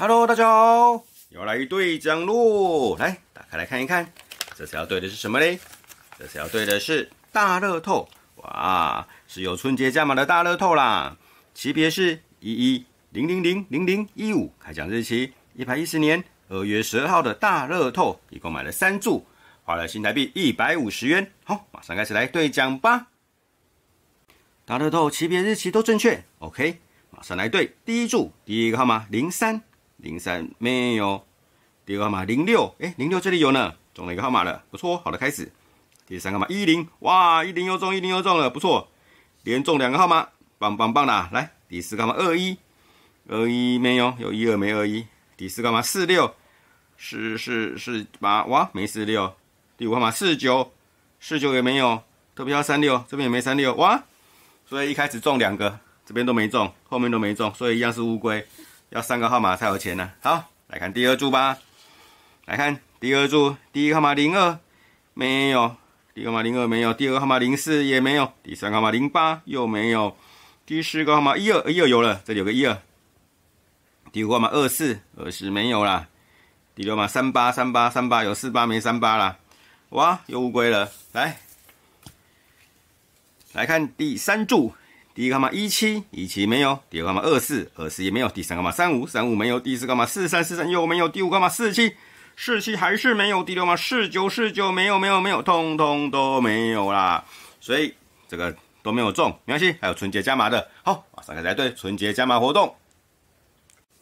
Hello，大家好，又来兑奖喽！来打开来看一看，这次要兑的是什么嘞？这次要兑的是大乐透哇，是有春节加码的大乐透啦。级别是一一零零零零零一五，开奖日期一百一十年二月十二号的大乐透，一共买了三注，花了新台币一百五十元。好，马上开始来兑奖吧。大乐透级别、日期都正确，OK，马上来兑第一注，第一个号码零三。零三没有，第二个号码零六，哎，零六这里有呢，中了一个号码了，不错，好的，开始，第三个号码一零，哇，一零又中，一零又中了，不错，连中两个号码，棒棒棒的，啊。来，第四号码二一，二一没有，有一二没二一，第四号码四六，四四四八，哇，没四六，第五号码四九，四九也没有，特别要三六，这边也没三六，哇，所以一开始中两个，这边都没中，后面都没中，所以一样是乌龟。要三个号码才有钱呢。好，来看第二注吧。来看第二注，第一个号码零二没有，第二个号码零二没有，第二个号码零四也没有，第三个号码零八又没有，第四个号码一二一二有了，这里有个一二。第五个号码二四二四没有啦，第六号码三八三八三八有四八没三八啦，哇，有乌龟了，来，来看第三注。第一个号码一七一七没有，第二个号码二四二四也没有，第三个号码三五三五没有，第四个号码四三四三又没有，第五个号码四七四七还是没有，第六码四九四九没有没有没有，通通都没有啦，所以这个都没有中，没关系，还有春节加码的，好，马上开始来对春节加码活动，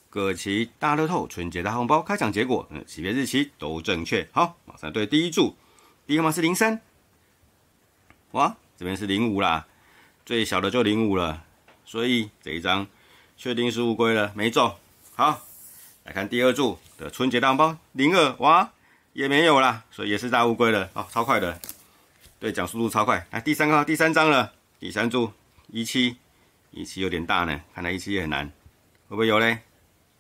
各期大乐透春节大红包开奖结果，嗯，级别日期都正确，好，马上对第一注，第一个号码是零三，哇，这边是零五啦。最小的就零五了，所以这一张确定是乌龟了，没中。好，来看第二注的春节大红包零二，哇，也没有啦，所以也是大乌龟了，哦，超快的，对，讲速度超快。来第三号第三张了，第三注一七，一七有点大呢，看来一七也很难，会不会有嘞？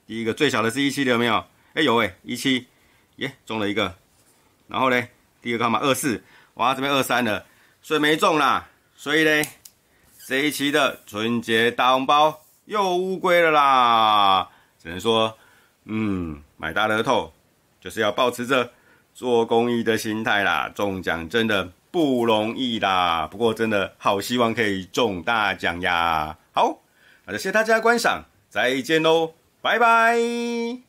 第一个最小的是一七的有没有？哎有哎，一七耶，中了一个。然后嘞，第二个号码二四，哇这边二三了，所以没中啦，所以嘞。这一期的春节大红包又乌龟了啦，只能说，嗯，买大乐透就是要保持着做公益的心态啦，中奖真的不容易啦，不过真的好希望可以中大奖呀。好，那就谢谢大家观赏，再见喽，拜拜。